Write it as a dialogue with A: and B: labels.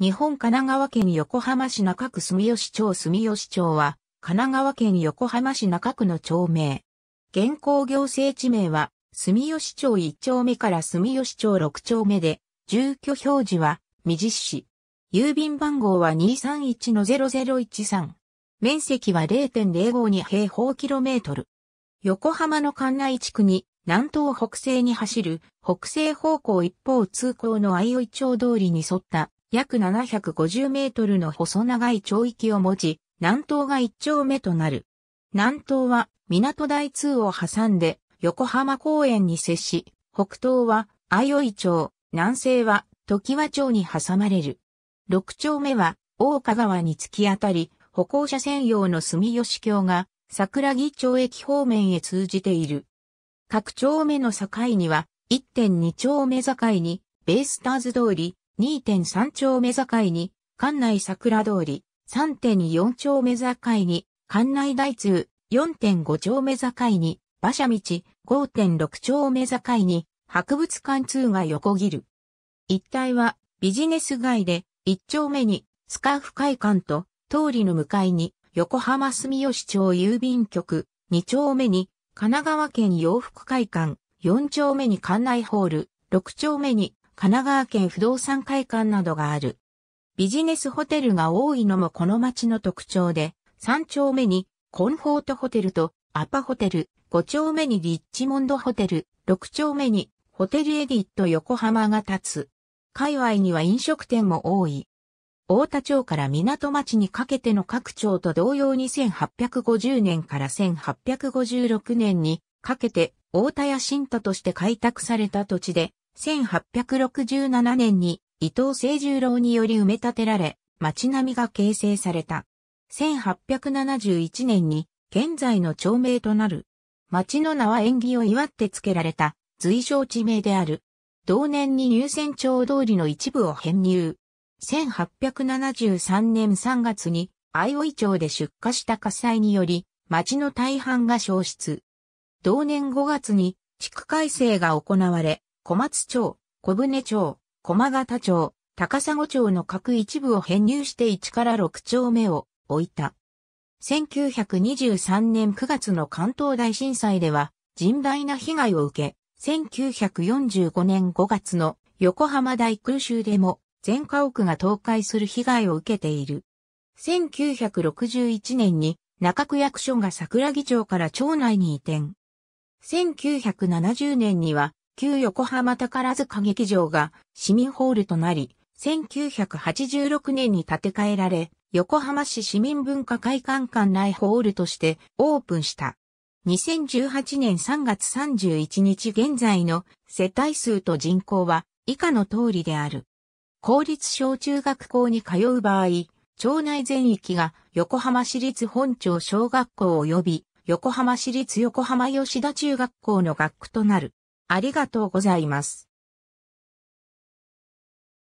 A: 日本神奈川県横浜市中区住吉町住吉町は、神奈川県横浜市中区の町名。現行行政地名は、住吉町1丁目から住吉町6丁目で、住居表示は、未実市。郵便番号は231-0013。面積は0.052平方キロメートル。横浜の関内地区に南東北西に走る北西方向一方通行の相生町通りに沿った約750メートルの細長い町域を持ち、南東が一丁目となる。南東は港台通を挟んで横浜公園に接し、北東はよ生町、南西は時和町に挟まれる。六丁目は大香川に突き当たり、歩行者専用の住吉橋が桜木町駅方面へ通じている。各丁目の境には1.2丁目境にベイスターズ通り、2.3丁目境に、館内桜通り、3.4丁目境に、館内大通、4.5丁目境に、馬車道、5.6丁目境に、博物館通が横切る。一帯は、ビジネス街で、一丁目に、スカーフ会館と、通りの向かいに、横浜住吉町郵便局、二丁目に、神奈川県洋服会館、四丁目に館内ホール、六丁目に、神奈川県不動産会館などがある。ビジネスホテルが多いのもこの町の特徴で、3丁目にコンフォートホテルとアパホテル、5丁目にリッチモンドホテル、6丁目にホテルエディット横浜が立つ。界隈には飲食店も多い。大田町から港町にかけての各町と同様に1850年から1856年にかけて大田や新都として開拓された土地で1867年に伊藤清十郎により埋め立てられ、町並みが形成された。1871年に現在の町名となる。町の名は縁起を祝って付けられた随所地名である。同年に入選町通りの一部を編入。1873年3月に相生町で出火した火災により、町の大半が消失。同年5月に地区改正が行われ、小松町、小舟町、駒形町、高砂町の各一部を編入して1から6丁目を置いた。1923年9月の関東大震災では甚大な被害を受け、1945年5月の横浜大空襲でも全家屋が倒壊する被害を受けている。1961年に中区役所が桜木町から町内に移転。1970年には旧横浜宝塚劇場が市民ホールとなり、1986年に建て替えられ、横浜市市民文化会館館内ホールとしてオープンした。2018年3月31日現在の世帯数と人口は以下の通りである。公立小中学校に通う場合、町内全域が横浜市立本町小学校及び横浜市立横浜吉田中学校の学区となる。ありがとうございます。